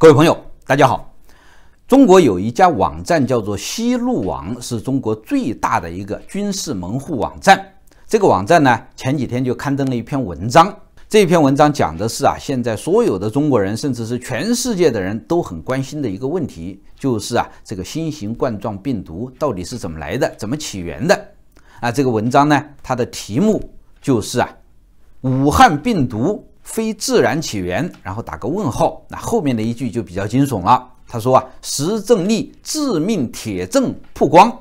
各位朋友，大家好。中国有一家网站叫做西路网，是中国最大的一个军事门户网站。这个网站呢，前几天就刊登了一篇文章。这篇文章讲的是啊，现在所有的中国人，甚至是全世界的人都很关心的一个问题，就是啊，这个新型冠状病毒到底是怎么来的，怎么起源的？啊，这个文章呢，它的题目就是啊，武汉病毒。非自然起源，然后打个问号，那后面的一句就比较惊悚了。他说啊，石正丽致命铁证曝光。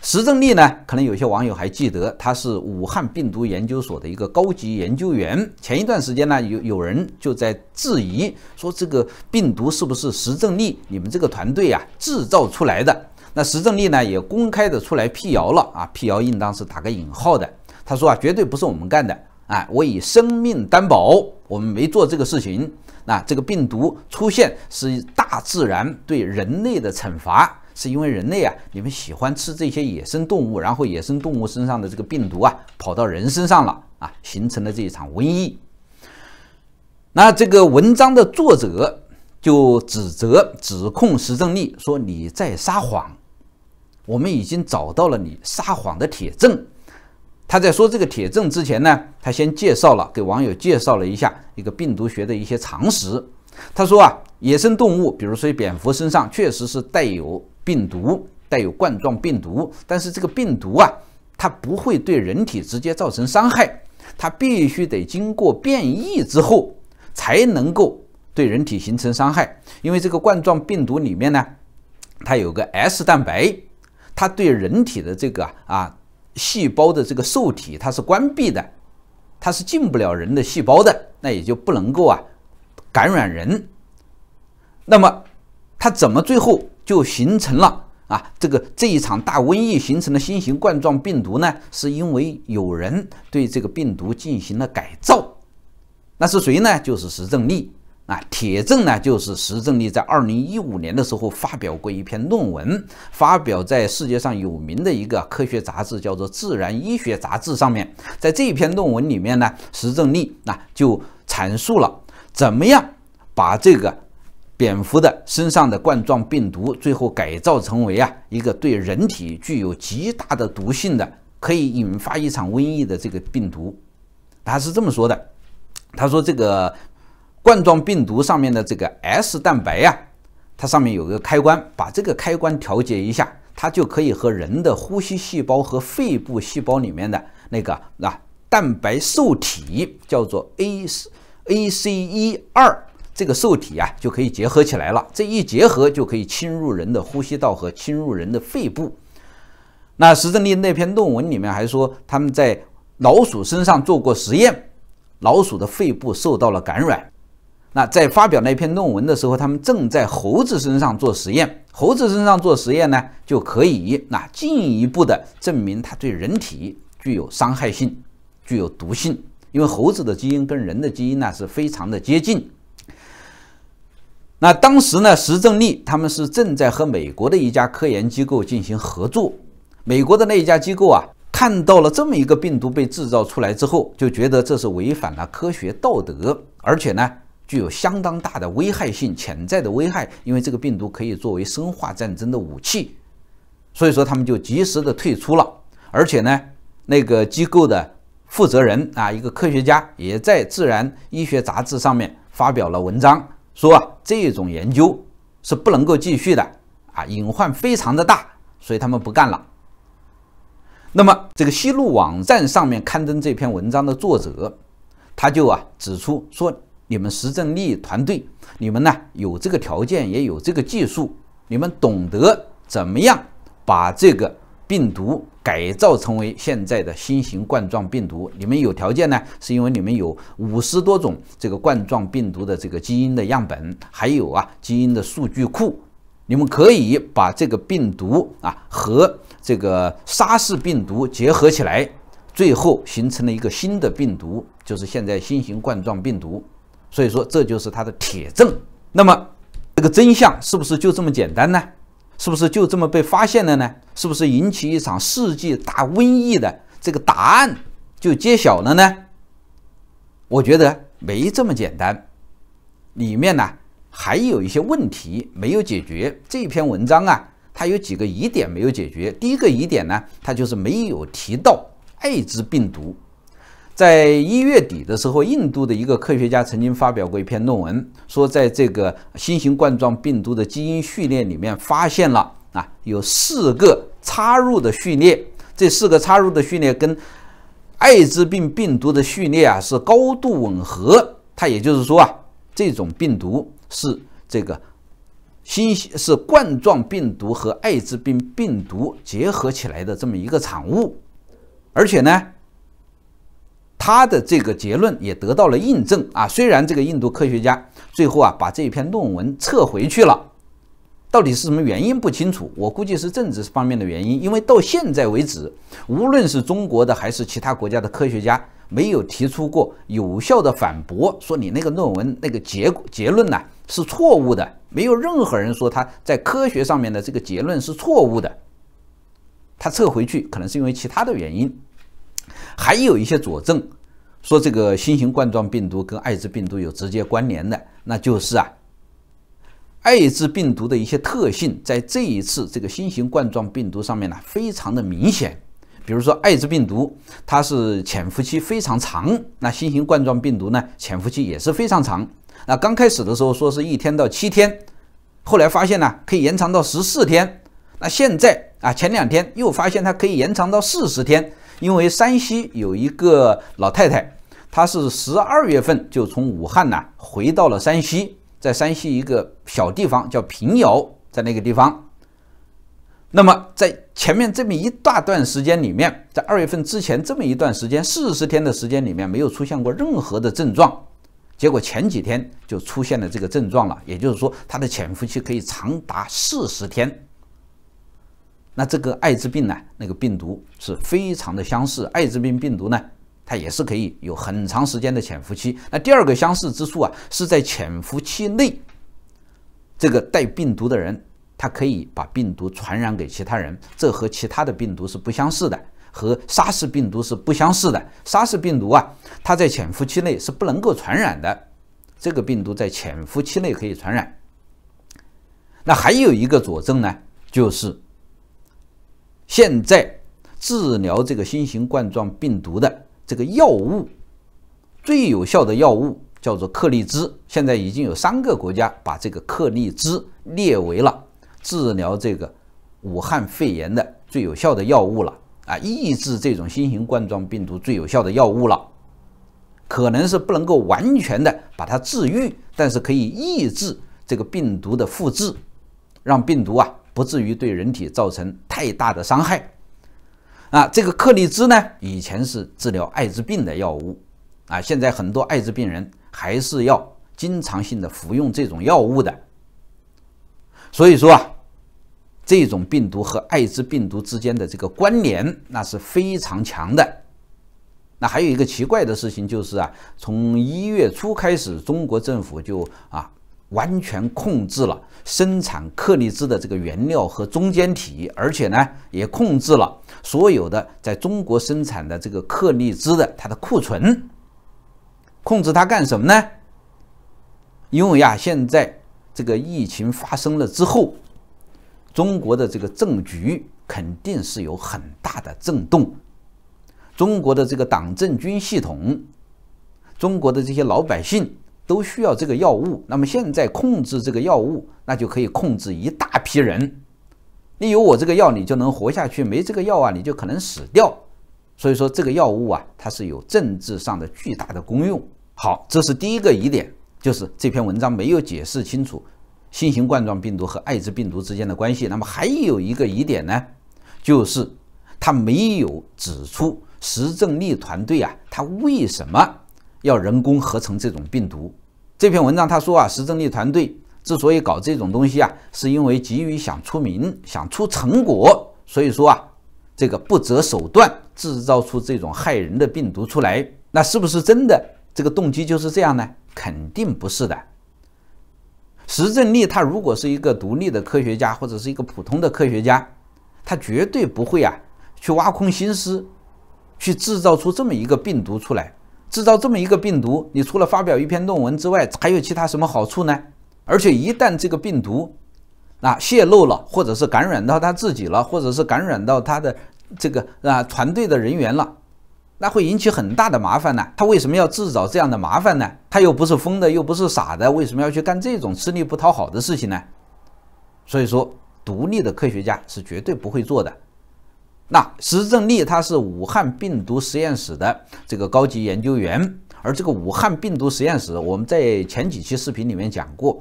石正丽呢，可能有些网友还记得，他是武汉病毒研究所的一个高级研究员。前一段时间呢，有有人就在质疑说，这个病毒是不是石正丽你们这个团队啊制造出来的？那石正丽呢，也公开的出来辟谣了啊，辟谣应当是打个引号的。他说啊，绝对不是我们干的。哎，我以生命担保，我们没做这个事情。那这个病毒出现是大自然对人类的惩罚，是因为人类啊，你们喜欢吃这些野生动物，然后野生动物身上的这个病毒啊，跑到人身上了啊，形成了这一场瘟疫。那这个文章的作者就指责、指控石正丽说你在撒谎，我们已经找到了你撒谎的铁证。他在说这个铁证之前呢，他先介绍了给网友介绍了一下一个病毒学的一些常识。他说啊，野生动物，比如说蝙蝠身上确实是带有病毒，带有冠状病毒，但是这个病毒啊，它不会对人体直接造成伤害，它必须得经过变异之后才能够对人体形成伤害。因为这个冠状病毒里面呢，它有个 S 蛋白，它对人体的这个啊。细胞的这个受体它是关闭的，它是进不了人的细胞的，那也就不能够啊感染人。那么它怎么最后就形成了啊这个这一场大瘟疫形成的新型冠状病毒呢？是因为有人对这个病毒进行了改造，那是谁呢？就是石正丽。啊，铁证呢，就是石正丽在二零一五年的时候发表过一篇论文，发表在世界上有名的一个科学杂志，叫做《自然医学杂志》上面。在这一篇论文里面呢，石正丽那就阐述了怎么样把这个蝙蝠的身上的冠状病毒，最后改造成为啊一个对人体具有极大的毒性的，可以引发一场瘟疫的这个病毒。他是这么说的，他说这个。冠状病毒上面的这个 S 蛋白呀，它上面有个开关，把这个开关调节一下，它就可以和人的呼吸细胞和肺部细胞里面的那个啊蛋白受体，叫做 A A C E 二这个受体啊，就可以结合起来了。这一结合就可以侵入人的呼吸道和侵入人的肺部。那石正丽那篇论文里面还说，他们在老鼠身上做过实验，老鼠的肺部受到了感染。那在发表那篇论文的时候，他们正在猴子身上做实验。猴子身上做实验呢，就可以那进一步的证明它对人体具有伤害性、具有毒性。因为猴子的基因跟人的基因呢是非常的接近。那当时呢，石正丽他们是正在和美国的一家科研机构进行合作。美国的那一家机构啊，看到了这么一个病毒被制造出来之后，就觉得这是违反了科学道德，而且呢。具有相当大的危害性，潜在的危害，因为这个病毒可以作为生化战争的武器，所以说他们就及时的退出了。而且呢，那个机构的负责人啊，一个科学家也在《自然医学杂志》上面发表了文章，说啊这种研究是不能够继续的啊，隐患非常的大，所以他们不干了。那么这个西路网站上面刊登这篇文章的作者，他就啊指出说。你们实证力团队，你们呢有这个条件，也有这个技术，你们懂得怎么样把这个病毒改造成为现在的新型冠状病毒？你们有条件呢，是因为你们有五十多种这个冠状病毒的这个基因的样本，还有啊基因的数据库，你们可以把这个病毒啊和这个沙氏病毒结合起来，最后形成了一个新的病毒，就是现在新型冠状病毒。所以说，这就是他的铁证。那么，这个真相是不是就这么简单呢？是不是就这么被发现了呢？是不是引起一场世纪大瘟疫的这个答案就揭晓了呢？我觉得没这么简单，里面呢还有一些问题没有解决。这篇文章啊，它有几个疑点没有解决。第一个疑点呢，它就是没有提到艾滋病毒。在一月底的时候，印度的一个科学家曾经发表过一篇论文，说在这个新型冠状病毒的基因序列里面发现了啊有四个插入的序列，这四个插入的序列跟艾滋病病毒的序列啊是高度吻合。它也就是说啊，这种病毒是这个新是冠状病毒和艾滋病病毒结合起来的这么一个产物，而且呢。他的这个结论也得到了印证啊，虽然这个印度科学家最后啊把这篇论文撤回去了，到底是什么原因不清楚，我估计是政治方面的原因，因为到现在为止，无论是中国的还是其他国家的科学家，没有提出过有效的反驳，说你那个论文那个结结论呢是错误的，没有任何人说他在科学上面的这个结论是错误的，他撤回去可能是因为其他的原因。还有一些佐证，说这个新型冠状病毒跟艾滋病毒有直接关联的，那就是啊，艾滋病毒的一些特性在这一次这个新型冠状病毒上面呢，非常的明显。比如说，艾滋病毒它是潜伏期非常长，那新型冠状病毒呢，潜伏期也是非常长。那刚开始的时候说是一天到七天，后来发现呢，可以延长到十四天，那现在啊，前两天又发现它可以延长到四十天。因为山西有一个老太太，她是十二月份就从武汉呢回到了山西，在山西一个小地方叫平遥，在那个地方，那么在前面这么一大段时间里面，在二月份之前这么一段时间，四十天的时间里面没有出现过任何的症状，结果前几天就出现了这个症状了，也就是说，她的潜伏期可以长达四十天。那这个艾滋病呢？那个病毒是非常的相似。艾滋病病毒呢，它也是可以有很长时间的潜伏期。那第二个相似之处啊，是在潜伏期内，这个带病毒的人，他可以把病毒传染给其他人。这和其他的病毒是不相似的，和沙氏病毒是不相似的。沙氏病毒啊，它在潜伏期内是不能够传染的。这个病毒在潜伏期内可以传染。那还有一个佐证呢，就是。现在治疗这个新型冠状病毒的这个药物，最有效的药物叫做克利兹，现在已经有三个国家把这个克利兹列为了治疗这个武汉肺炎的最有效的药物了啊，抑制这种新型冠状病毒最有效的药物了。可能是不能够完全的把它治愈，但是可以抑制这个病毒的复制，让病毒啊。不至于对人体造成太大的伤害。啊，这个克利兹呢，以前是治疗艾滋病的药物啊，现在很多艾滋病人还是要经常性的服用这种药物的。所以说啊，这种病毒和艾滋病毒之间的这个关联，那是非常强的。那还有一个奇怪的事情就是啊，从一月初开始，中国政府就啊。完全控制了生产克利兹的这个原料和中间体，而且呢，也控制了所有的在中国生产的这个克利兹的它的库存。控制它干什么呢？因为呀，现在这个疫情发生了之后，中国的这个政局肯定是有很大的震动，中国的这个党政军系统，中国的这些老百姓。都需要这个药物，那么现在控制这个药物，那就可以控制一大批人。你有我这个药，你就能活下去；没这个药啊，你就可能死掉。所以说，这个药物啊，它是有政治上的巨大的功用。好，这是第一个疑点，就是这篇文章没有解释清楚新型冠状病毒和艾滋病毒之间的关系。那么还有一个疑点呢，就是他没有指出石正丽团队啊，他为什么？要人工合成这种病毒，这篇文章他说啊，石正丽团队之所以搞这种东西啊，是因为急于想出名、想出成果，所以说啊，这个不择手段制造出这种害人的病毒出来，那是不是真的？这个动机就是这样呢？肯定不是的。石正丽他如果是一个独立的科学家或者是一个普通的科学家，他绝对不会啊去挖空心思去制造出这么一个病毒出来。制造这么一个病毒，你除了发表一篇论文之外，还有其他什么好处呢？而且一旦这个病毒啊泄露了，或者是感染到他自己了，或者是感染到他的这个啊团队的人员了，那会引起很大的麻烦呢。他为什么要制造这样的麻烦呢？他又不是疯的，又不是傻的，为什么要去干这种吃力不讨好的事情呢？所以说，独立的科学家是绝对不会做的。那石正丽他是武汉病毒实验室的这个高级研究员，而这个武汉病毒实验室，我们在前几期视频里面讲过，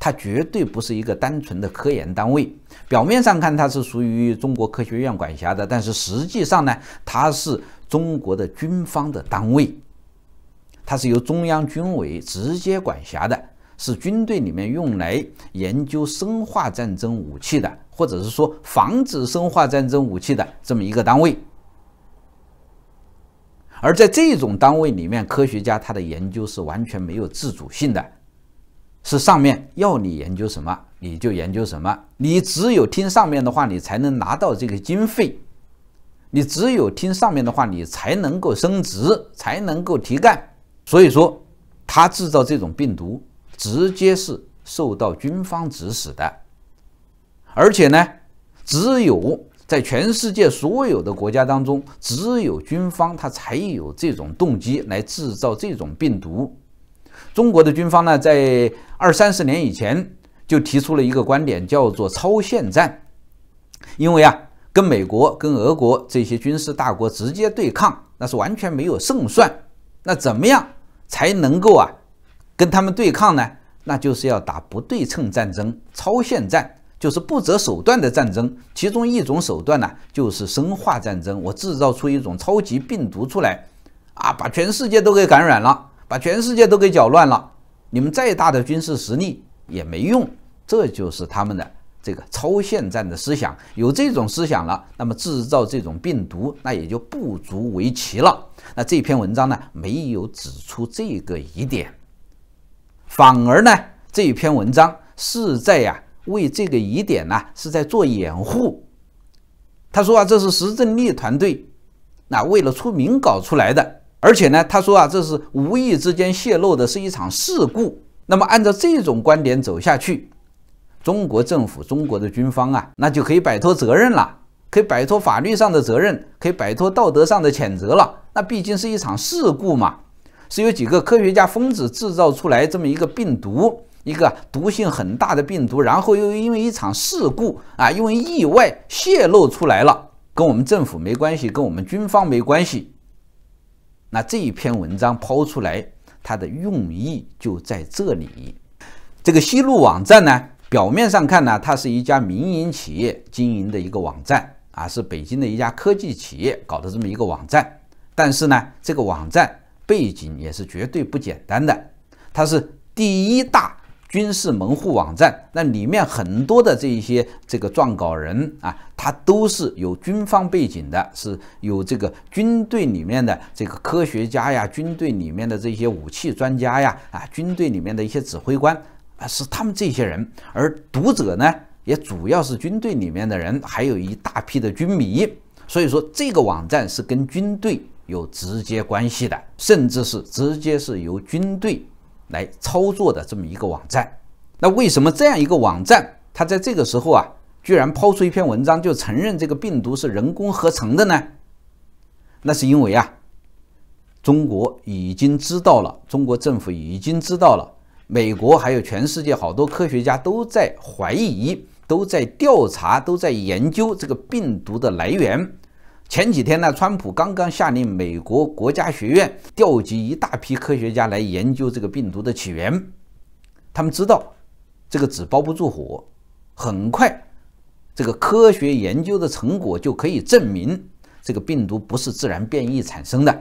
它绝对不是一个单纯的科研单位。表面上看它是属于中国科学院管辖的，但是实际上呢，它是中国的军方的单位，它是由中央军委直接管辖的。是军队里面用来研究生化战争武器的，或者是说防止生化战争武器的这么一个单位。而在这种单位里面，科学家他的研究是完全没有自主性的，是上面要你研究什么你就研究什么，你只有听上面的话，你才能拿到这个经费，你只有听上面的话，你才能够升职，才能够提干。所以说，他制造这种病毒。直接是受到军方指使的，而且呢，只有在全世界所有的国家当中，只有军方他才有这种动机来制造这种病毒。中国的军方呢，在二三十年以前就提出了一个观点，叫做“超限战”，因为啊，跟美国、跟俄国这些军事大国直接对抗，那是完全没有胜算。那怎么样才能够啊？跟他们对抗呢，那就是要打不对称战争、超限战，就是不择手段的战争。其中一种手段呢，就是生化战争。我制造出一种超级病毒出来，啊，把全世界都给感染了，把全世界都给搅乱了。你们再大的军事实力也没用。这就是他们的这个超限战的思想。有这种思想了，那么制造这种病毒，那也就不足为奇了。那这篇文章呢，没有指出这个疑点。反而呢，这一篇文章是在呀为这个疑点呢是在做掩护。他说啊，这是石正利团队那为了出名搞出来的，而且呢，他说啊，这是无意之间泄露的，是一场事故。那么按照这种观点走下去，中国政府、中国的军方啊，那就可以摆脱责任了，可以摆脱法律上的责任，可以摆脱道德上的谴责了。那毕竟是一场事故嘛。是由几个科学家疯子制造出来这么一个病毒，一个毒性很大的病毒，然后又因为一场事故啊，因为意外泄露出来了，跟我们政府没关系，跟我们军方没关系。那这一篇文章抛出来，它的用意就在这里。这个西路网站呢，表面上看呢，它是一家民营企业经营的一个网站啊，是北京的一家科技企业搞的这么一个网站，但是呢，这个网站。背景也是绝对不简单的，它是第一大军事门户网站，那里面很多的这一些这个撰稿人啊，他都是有军方背景的，是有这个军队里面的这个科学家呀，军队里面的这些武器专家呀，啊，军队里面的一些指挥官啊，是他们这些人，而读者呢，也主要是军队里面的人，还有一大批的军迷，所以说这个网站是跟军队。有直接关系的，甚至是直接是由军队来操作的这么一个网站。那为什么这样一个网站，它在这个时候啊，居然抛出一篇文章就承认这个病毒是人工合成的呢？那是因为啊，中国已经知道了，中国政府已经知道了，美国还有全世界好多科学家都在怀疑，都在调查，都在研究这个病毒的来源。前几天呢，川普刚刚下令美国国家学院调集一大批科学家来研究这个病毒的起源。他们知道，这个纸包不住火，很快，这个科学研究的成果就可以证明这个病毒不是自然变异产生的。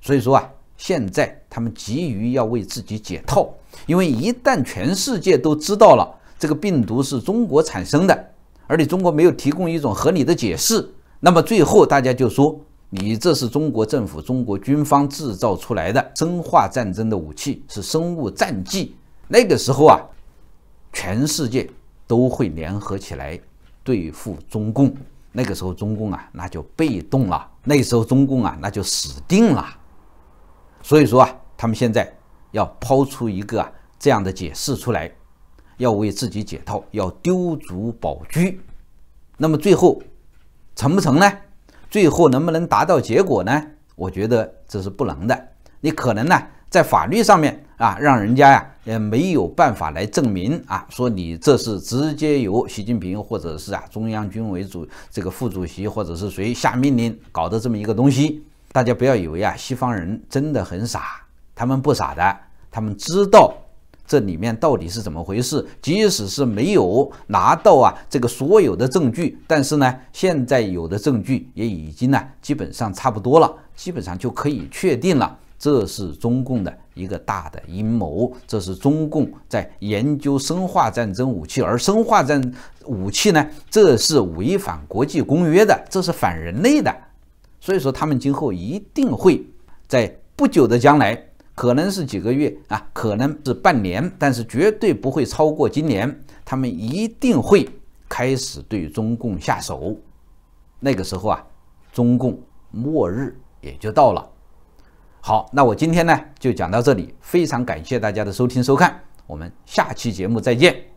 所以说啊，现在他们急于要为自己解套，因为一旦全世界都知道了这个病毒是中国产生的，而且中国没有提供一种合理的解释。那么最后，大家就说你这是中国政府、中国军方制造出来的生化战争的武器，是生物战剂。那个时候啊，全世界都会联合起来对付中共。那个时候，中共啊，那就被动了。那时候，中共啊，那就死定了。所以说啊，他们现在要抛出一个啊这样的解释出来，要为自己解套，要丢卒保车。那么最后。成不成呢？最后能不能达到结果呢？我觉得这是不能的。你可能呢在法律上面啊，让人家呀也没有办法来证明啊，说你这是直接由习近平或者是啊中央军委主这个副主席或者是谁下命令搞的这么一个东西。大家不要以为啊西方人真的很傻，他们不傻的，他们知道。这里面到底是怎么回事？即使是没有拿到啊，这个所有的证据，但是呢，现在有的证据也已经呢，基本上差不多了，基本上就可以确定了，这是中共的一个大的阴谋，这是中共在研究生化战争武器，而生化战武器呢，这是违反国际公约的，这是反人类的，所以说他们今后一定会在不久的将来。可能是几个月啊，可能是半年，但是绝对不会超过今年。他们一定会开始对中共下手，那个时候啊，中共末日也就到了。好，那我今天呢就讲到这里，非常感谢大家的收听收看，我们下期节目再见。